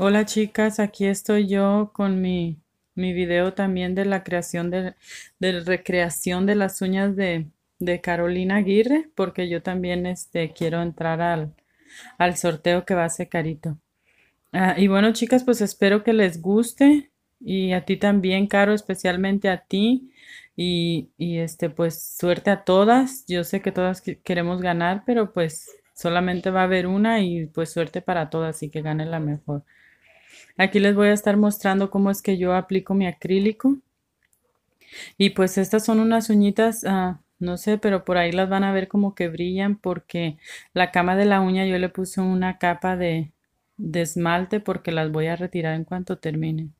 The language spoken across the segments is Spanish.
Hola chicas, aquí estoy yo con mi, video también de la creación de, de recreación de las uñas de, Carolina Aguirre, porque yo también este, quiero entrar al, al sorteo que va a hacer Carito. Ah, y bueno chicas, pues espero que les guste y a ti también, Caro, especialmente a ti. Y, y este, pues suerte a todas. Yo sé que todas queremos ganar, pero pues solamente va a haber una y pues suerte para todas y que gane la mejor. Aquí les voy a estar mostrando cómo es que yo aplico mi acrílico. Y pues estas son unas uñitas, ah, no sé, pero por ahí las van a ver como que brillan porque la cama de la uña yo le puse una capa de, de esmalte porque las voy a retirar en cuanto termine.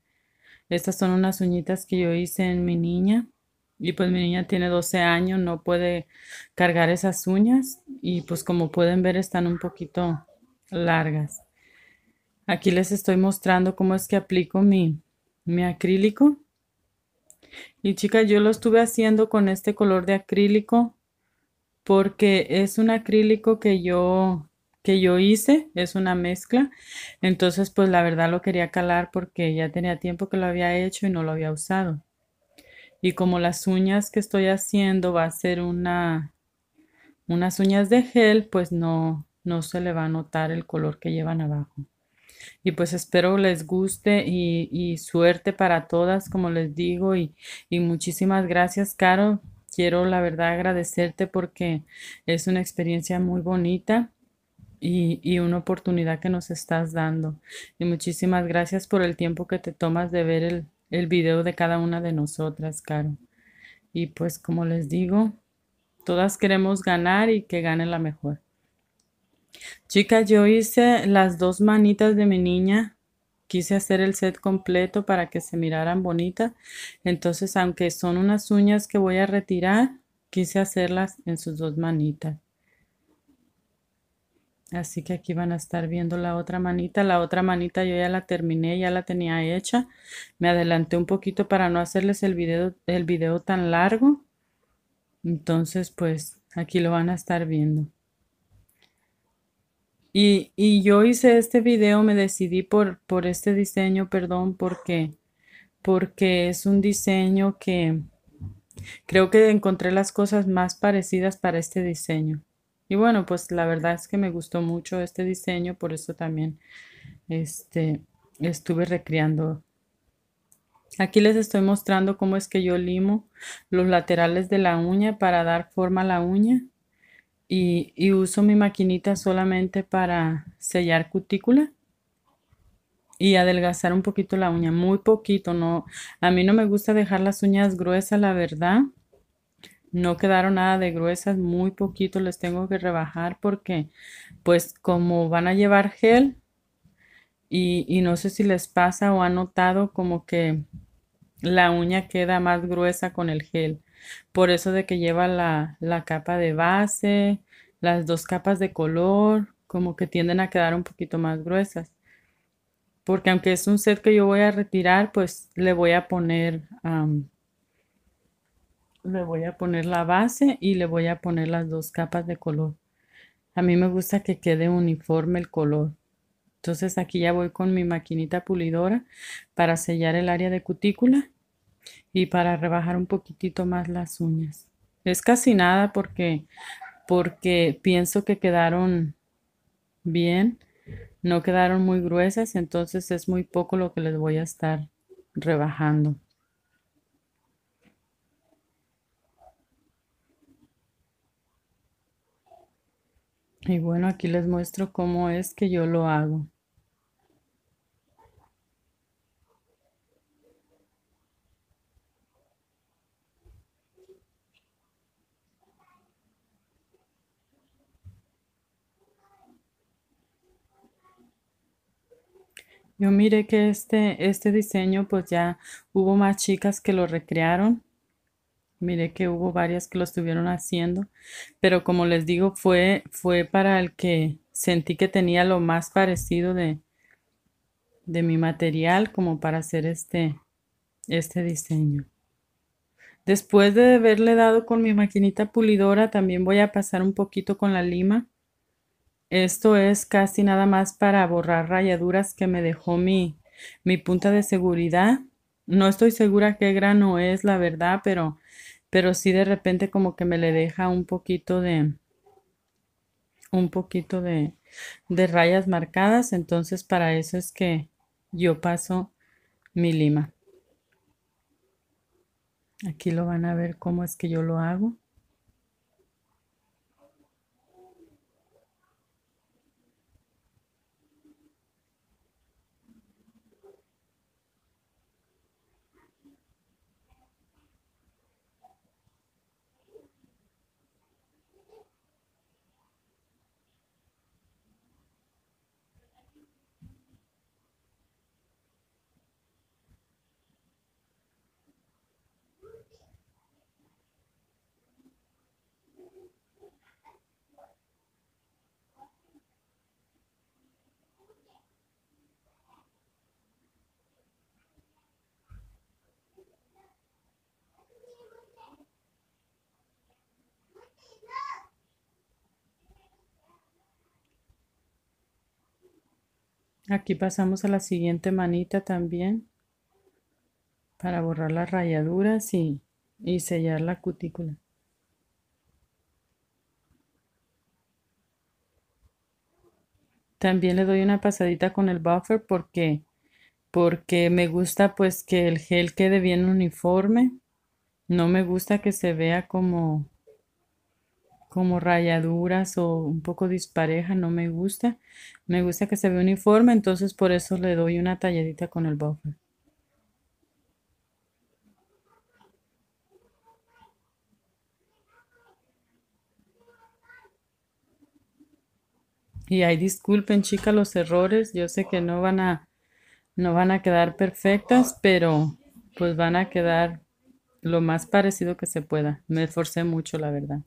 Estas son unas uñitas que yo hice en mi niña. Y pues mi niña tiene 12 años, no puede cargar esas uñas. Y pues como pueden ver están un poquito largas. Aquí les estoy mostrando cómo es que aplico mi, mi acrílico. Y chicas, yo lo estuve haciendo con este color de acrílico porque es un acrílico que yo que yo hice, es una mezcla. Entonces, pues la verdad lo quería calar porque ya tenía tiempo que lo había hecho y no lo había usado. Y como las uñas que estoy haciendo va a ser una unas uñas de gel, pues no no se le va a notar el color que llevan abajo y pues espero les guste y, suerte para todas, como les digo, y, muchísimas gracias, caro Quiero la verdad agradecerte porque es una experiencia muy bonita. Y, una oportunidad que nos estás dando. Y muchísimas gracias por el tiempo que te tomas de ver el, el video de cada una de nosotras, Caro. Y pues como les digo, todas queremos ganar y que gane la mejor. Chica, yo hice las dos manitas de mi niña. Quise hacer el set completo para que se miraran bonitas. Entonces, aunque son unas uñas que voy a retirar, quise hacerlas en sus dos manitas. Así que aquí van a estar viendo la otra manita. La otra manita yo ya la terminé, ya la tenía hecha. Me adelanté un poquito para no hacerles el video, el video tan largo. Entonces, pues aquí lo van a estar viendo. Y, yo hice este video, me decidí por, este diseño, perdón, porque, porque es un diseño que creo que encontré las cosas más parecidas para este diseño. Y bueno, pues la verdad es que me gustó mucho este diseño, por eso también este, estuve recreando. Aquí les estoy mostrando cómo es que yo limo los laterales de la uña para dar forma a la uña y, uso mi maquinita solamente para sellar cutícula y adelgazar un poquito la uña, muy poquito, no, a mí no me gusta dejar las uñas gruesas, la verdad, no quedaron nada de gruesas, muy poquito les tengo que rebajar porque pues como van a llevar gel y, y no sé si les pasa o han notado como que la uña queda más gruesa con el gel por eso de que lleva la, capa de base, las dos capas de color, como que tienden a quedar un poquito más gruesas. Porque aunque es un set que yo voy a retirar, pues le voy a poner le voy a poner la base y le voy a poner las dos capas de color. A mí me gusta que quede uniforme el color. Entonces aquí ya voy con mi maquinita pulidora para sellar el área de cutícula y para rebajar un poquitito más las uñas. Es casi nada porque, porque pienso que quedaron bien, no quedaron muy gruesas, entonces es muy poco lo que les voy a estar rebajando. Y bueno, aquí les muestro cómo es que yo lo hago. Yo miré que este, este diseño, pues ya hubo más chicas que lo recrearon. Miré que hubo varias que lo estuvieron haciendo. Pero como les digo, fue, fue para el que sentí que tenía lo más parecido de, de mi material como para hacer este, este diseño. Después de haberle dado con mi maquinita pulidora, también voy a pasar un poquito con la lima esto es casi nada más para borrar rayaduras que me dejó mi, mi punta de seguridad. No estoy segura qué grano es, la verdad, pero, pero sí de repente como que me le deja un poquito de, un poquito de, de rayas marcadas. Entonces para eso es que yo paso mi lima. Aquí lo van a ver cómo es que yo lo hago. Aquí pasamos a la siguiente manita también para borrar las rayaduras y, y sellar la cutícula. También le doy una pasadita con el buffer porque, porque me gusta pues que el gel quede bien uniforme. No me gusta que se vea como como rayaduras o un poco dispareja, no me gusta. Me gusta que se vea uniforme, entonces por eso le doy una talladita con el buffer. Y ahí disculpen, chicas, los errores. Yo sé que no van a no van a quedar perfectas, pero pues van a quedar lo más parecido que se pueda. Me esforcé mucho, la verdad.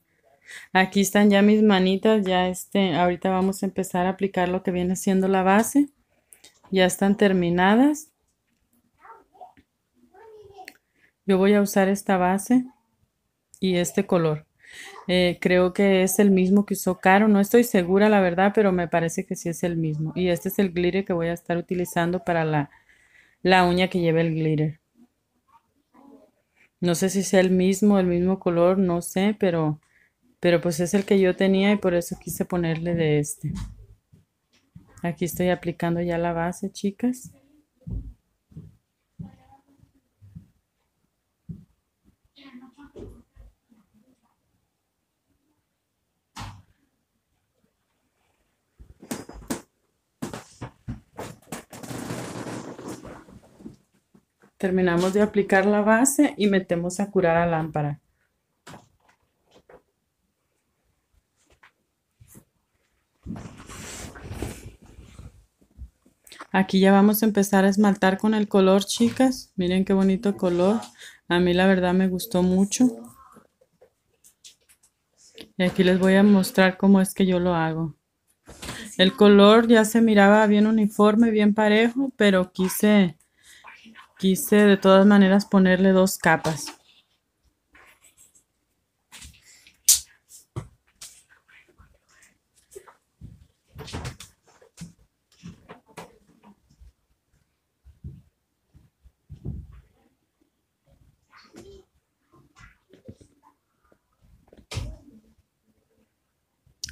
Aquí están ya mis manitas, ya este, ahorita vamos a empezar a aplicar lo que viene siendo la base. Ya están terminadas. Yo voy a usar esta base y este color. Eh, creo que es el mismo que usó Caro, no estoy segura la verdad, pero me parece que sí es el mismo. Y este es el glitter que voy a estar utilizando para la, la uña que lleva el glitter. No sé si sea el mismo, el mismo color, no sé, pero pero pues es el que yo tenía y por eso quise ponerle de este. Aquí estoy aplicando ya la base, chicas. Terminamos de aplicar la base y metemos a curar a lámpara. Aquí ya vamos a empezar a esmaltar con el color, chicas. Miren qué bonito color. A mí la verdad me gustó mucho. Y aquí les voy a mostrar cómo es que yo lo hago. El color ya se miraba bien uniforme, bien parejo, pero quise, quise de todas maneras ponerle dos capas.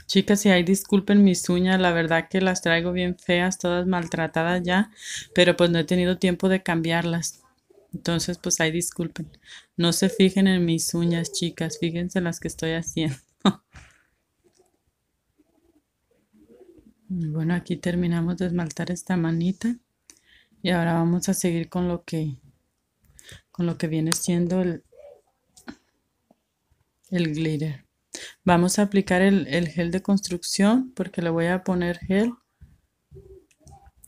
Chicas, si hay, disculpen mis uñas, la verdad que las traigo bien feas, todas maltratadas ya, pero pues no he tenido tiempo de cambiarlas. Entonces, pues ahí disculpen. No se fijen en mis uñas, chicas, fíjense las que estoy haciendo. bueno, aquí terminamos de esmaltar esta manita y ahora vamos a seguir con lo que con lo que viene siendo el, el glitter. Vamos a aplicar el, gel de construcción porque le voy a poner gel.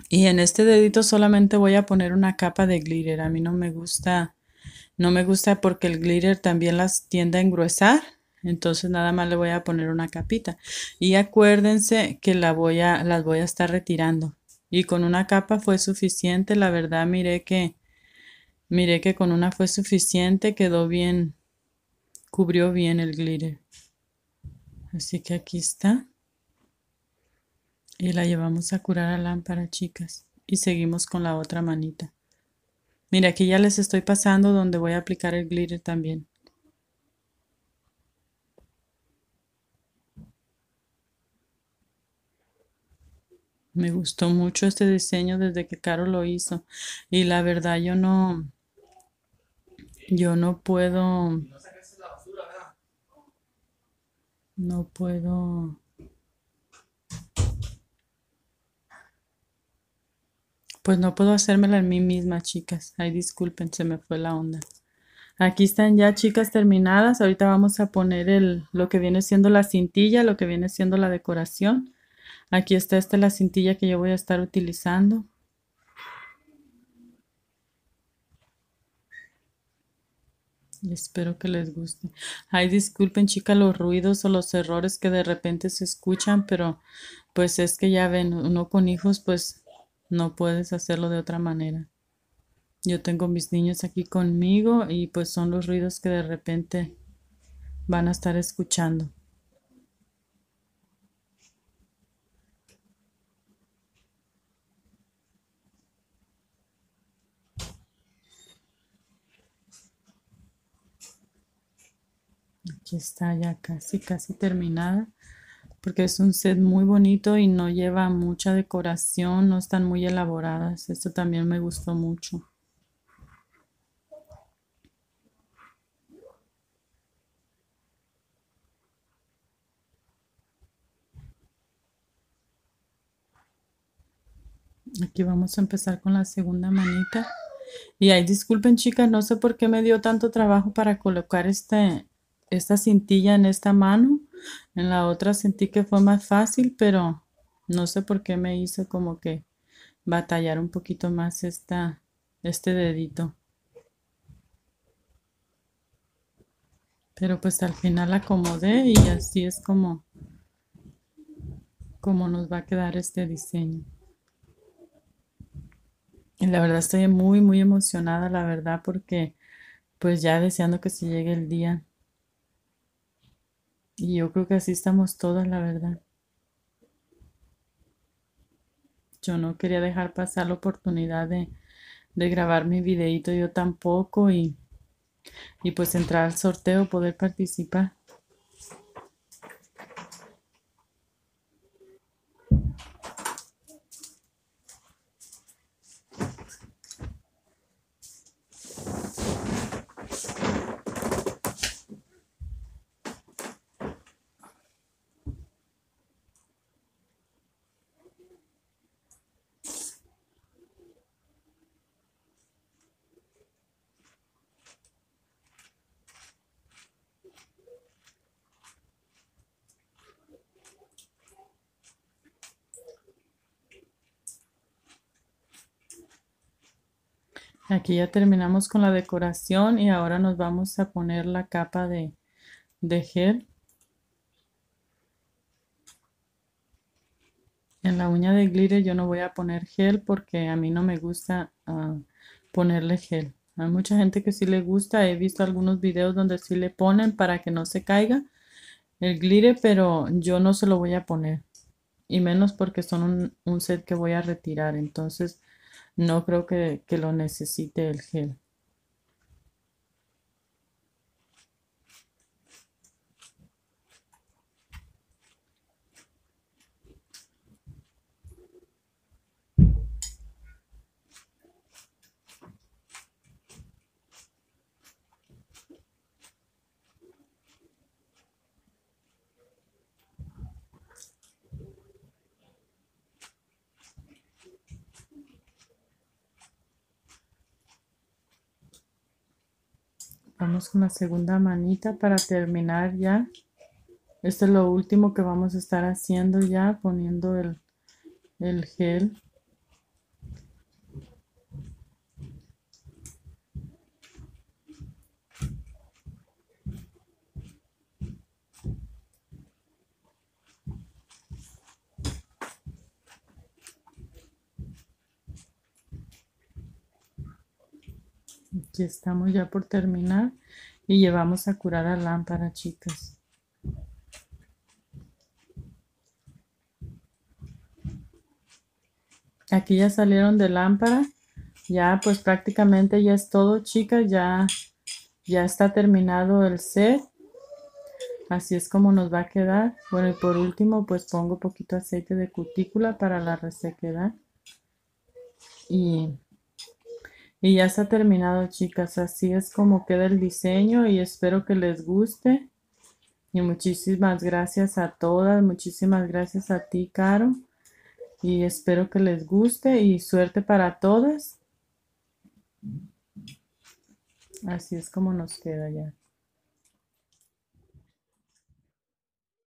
Y en este dedito solamente voy a poner una capa de glitter. A mí no me gusta, no me gusta porque el glitter también las tiende a engruesar. Entonces nada más le voy a poner una capita. Y acuérdense que la las voy a estar retirando. Y con una capa fue suficiente. La verdad miré que, miré que con una fue suficiente. Quedó bien, cubrió bien el glitter. Así que aquí está. Y la llevamos a curar a lámpara, chicas. Y seguimos con la otra manita. Mira, aquí ya les estoy pasando donde voy a aplicar el glitter también. Me gustó mucho este diseño desde que Caro lo hizo. Y la verdad yo no, yo no puedo no puedo pues no puedo hacérmela en mí misma, chicas. Ay, disculpen, se me fue la onda. Aquí están ya, chicas, terminadas. Ahorita vamos a poner el, lo que viene siendo la cintilla, lo que viene siendo la decoración. Aquí está esta la cintilla que yo voy a estar utilizando. Espero que les guste. Ay, disculpen, chicas, los ruidos o los errores que de repente se escuchan, pero pues es que ya ven, uno con hijos, pues no puedes hacerlo de otra manera. Yo tengo mis niños aquí conmigo y pues son los ruidos que de repente van a estar escuchando. está ya casi, casi terminada, porque es un set muy bonito y no lleva mucha decoración, no están muy elaboradas. Esto también me gustó mucho. Aquí vamos a empezar con la segunda manita. Y ahí disculpen chicas, no sé por qué me dio tanto trabajo para colocar este, esta cintilla en esta mano. En la otra sentí que fue más fácil, pero no sé por qué me hizo como que batallar un poquito más esta, este dedito. Pero pues al final acomodé y así es como, como nos va a quedar este diseño. Y la verdad estoy muy, muy emocionada, la verdad, porque pues ya deseando que se llegue el día. Y yo creo que así estamos todas, la verdad. Yo no quería dejar pasar la oportunidad de, de grabar mi videito, yo tampoco, y, y pues entrar al sorteo, poder participar. Aquí ya terminamos con la decoración y ahora nos vamos a poner la capa de, gel. En la uña de glire yo no voy a poner gel porque a mí no me gusta ah, ponerle gel. Hay mucha gente que sí le gusta. He visto algunos videos donde sí le ponen para que no se caiga el glire, pero yo no se lo voy a poner. Y menos porque son un set que voy a retirar. Entonces no creo que, que lo necesite el gel. Vamos con la segunda manita para terminar ya. Esto es lo último que vamos a estar haciendo ya, poniendo el gel. Aquí estamos ya por terminar y llevamos a curar a lámpara, chicas. Aquí ya salieron de lámpara. Ya pues prácticamente ya es todo, chicas. Ya, ya está terminado el set. Así es como nos va a quedar. Bueno, y por último, pues pongo poquito aceite de cutícula para la resequedad. Y y ya ha terminado, chicas. Así es como queda el diseño y espero que les guste. Y muchísimas gracias a todas. Muchísimas gracias a ti, Caro. Y espero que les guste y suerte para todas. Así es como nos queda ya.